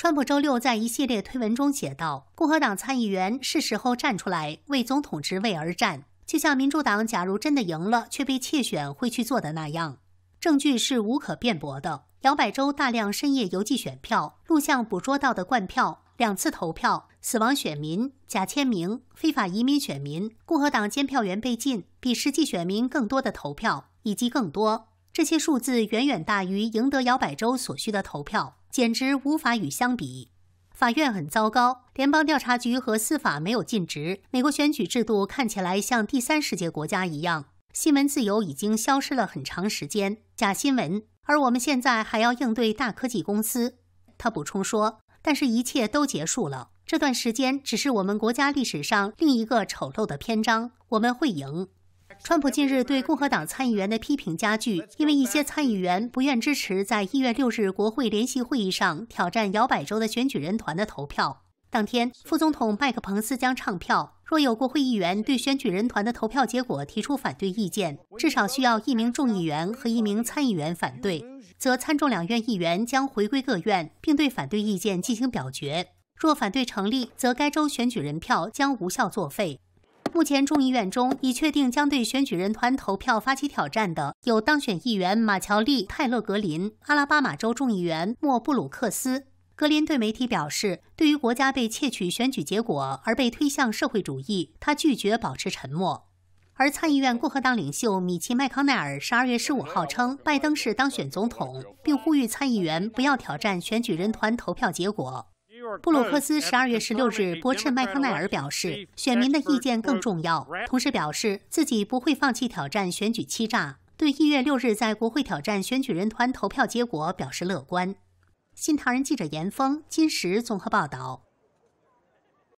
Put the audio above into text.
川普周六在一系列推文中写道：“共和党参议员是时候站出来为总统职位而战，就像民主党假如真的赢了却被窃选会去做的那样。证据是无可辩驳的：摇摆州大量深夜邮寄选票，录像捕捉到的灌票，两次投票，死亡选民，假签名，非法移民选民，共和党监票员被禁，比实际选民更多的投票，以及更多。这些数字远远大于赢得摇摆州所需的投票。”简直无法与相比。法院很糟糕，联邦调查局和司法没有尽职。美国选举制度看起来像第三世界国家一样，新闻自由已经消失了很长时间。假新闻，而我们现在还要应对大科技公司。他补充说：“但是，一切都结束了。这段时间只是我们国家历史上另一个丑陋的篇章。我们会赢。”川普近日对共和党参议员的批评加剧，因为一些参议员不愿支持在1月6日国会联席会议上挑战摇摆州的选举人团的投票。当天，副总统麦克彭斯将唱票。若有国会议员对选举人团的投票结果提出反对意见，至少需要一名众议员和一名参议员反对，则参众两院议员将回归各院，并对反对意见进行表决。若反对成立，则该州选举人票将无效作废。目前众议院中已确定将对选举人团投票发起挑战的有当选议员马乔利·泰勒·格林、阿拉巴马州众议员莫布鲁克斯。格林对媒体表示：“对于国家被窃取选举结果而被推向社会主义，他拒绝保持沉默。”而参议院共和党领袖米奇·麦康奈尔十二月十五号称拜登是当选总统，并呼吁参议员不要挑战选举人团投票结果。布鲁克斯十二月十六日驳斥麦克奈尔表示，选民的意见更重要。同时表示自己不会放弃挑战选举欺诈，对一月六日在国会挑战选举人团投票结果表示乐观。新唐人记者严峰、金石综合报道。